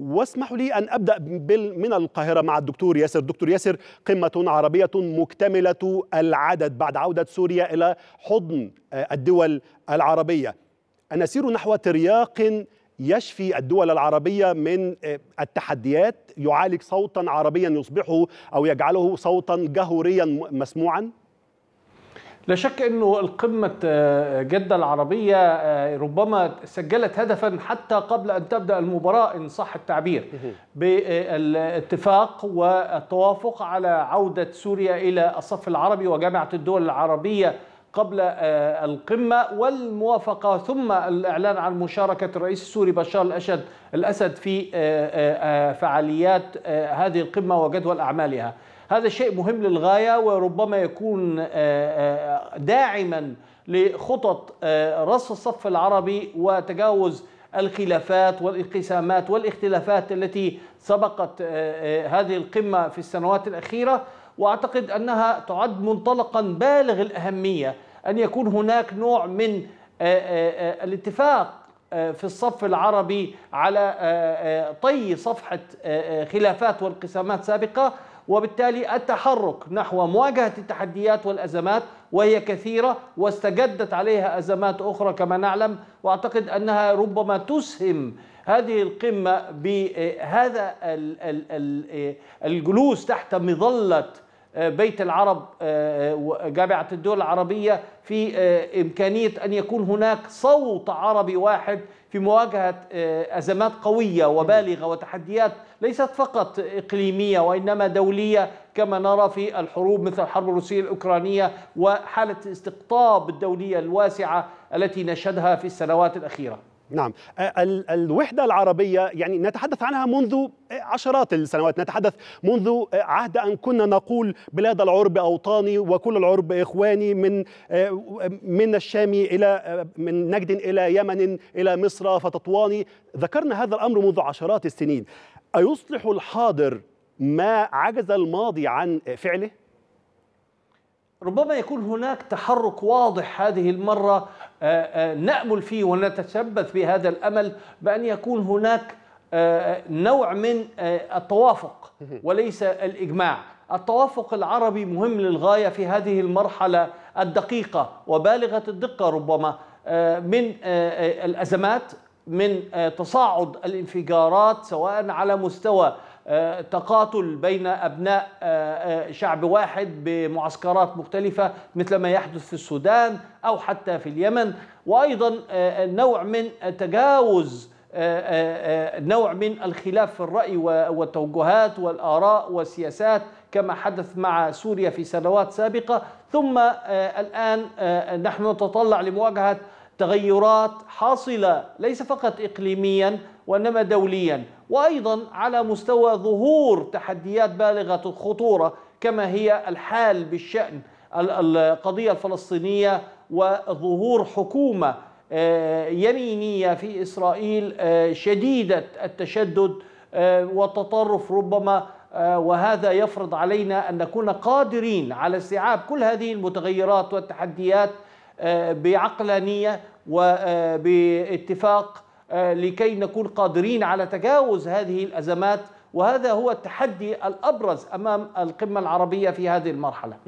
واسمحوا لي أن أبدأ من القاهرة مع الدكتور ياسر دكتور ياسر قمة عربية مكتملة العدد بعد عودة سوريا إلى حضن آه، الدول العربية نسير نحو ترياق يشفي الدول العربية من آه، التحديات يعالج صوتا عربيا يصبحه أو يجعله صوتا جهوريا مسموعا لا شك انه القمه آه، جده العربيه آه، ربما سجلت هدفا حتى قبل ان تبدا المباراه ان صح التعبير بالاتفاق والتوافق على عوده سوريا الى الصف العربي وجامعه الدول العربيه قبل آه، القمة والموافقة ثم الإعلان عن مشاركة الرئيس السوري بشار الأسد الأسد في فعاليات هذه القمة وجدول أعمالها هذا شيء مهم للغاية وربما يكون آه، آه، داعما لخطط آه، رص الصف العربي وتجاوز الخلافات والانقسامات والاختلافات التي سبقت هذه القمة في السنوات الأخيرة وأعتقد أنها تعد منطلقا بالغ الأهمية أن يكون هناك نوع من الاتفاق في الصف العربي على طي صفحة خلافات وانقسامات سابقة وبالتالي التحرك نحو مواجهة التحديات والأزمات وهي كثيرة واستجدت عليها أزمات أخرى كما نعلم وأعتقد أنها ربما تسهم هذه القمة بهذا الجلوس تحت مظلة آه، بيت العرب آه، وجامعة الدول العربية في آه، إمكانية أن يكون هناك صوت عربي واحد في مواجهة آه، أزمات قوية وبالغة وتحديات ليست فقط إقليمية وإنما دولية كما نرى في الحروب مثل الحرب الروسية الأوكرانية وحالة الاستقطاب الدولية الواسعة التي نشهدها في السنوات الأخيرة نعم الوحدة العربية يعني نتحدث عنها منذ عشرات السنوات نتحدث منذ عهد أن كنا نقول بلاد العرب أوطاني وكل العرب إخواني من من الشام إلى من نجد إلى يمن إلى مصر فتطواني ذكرنا هذا الأمر منذ عشرات السنين أيصلح الحاضر ما عجز الماضي عن فعله؟ ربما يكون هناك تحرك واضح هذه المرة آه، آه، نأمل فيه ونتشبث بهذا الأمل بأن يكون هناك آه، نوع من التوافق وليس الإجماع التوافق العربي مهم للغاية في هذه المرحلة الدقيقة وبالغة الدقة ربما من الأزمات من تصاعد الانفجارات سواء على مستوى آه، تقاتل بين أبناء آه، آه، شعب واحد بمعسكرات مختلفة مثل ما يحدث في السودان أو حتى في اليمن وأيضا نوع من تجاوز نوع من الخلاف في الرأي والتوجهات والآراء والسياسات كما حدث مع سوريا في سنوات سابقة ثم الآن نحن نتطلع لمواجهة تغيرات حاصلة ليس فقط إقليميا وإنما دوليا وأيضا على مستوى ظهور تحديات بالغة الخطورة كما هي الحال بالشأن القضية الفلسطينية وظهور حكومة آه، يمينية في إسرائيل آه، شديدة التشدد آه، والتطرف ربما وهذا يفرض علينا أن نكون قادرين على استيعاب كل هذه المتغيرات والتحديات بعقلانية وباتفاق آه، لكي نكون قادرين على تجاوز هذه الأزمات وهذا هو التحدي الأبرز أمام القمة العربية في هذه المرحلة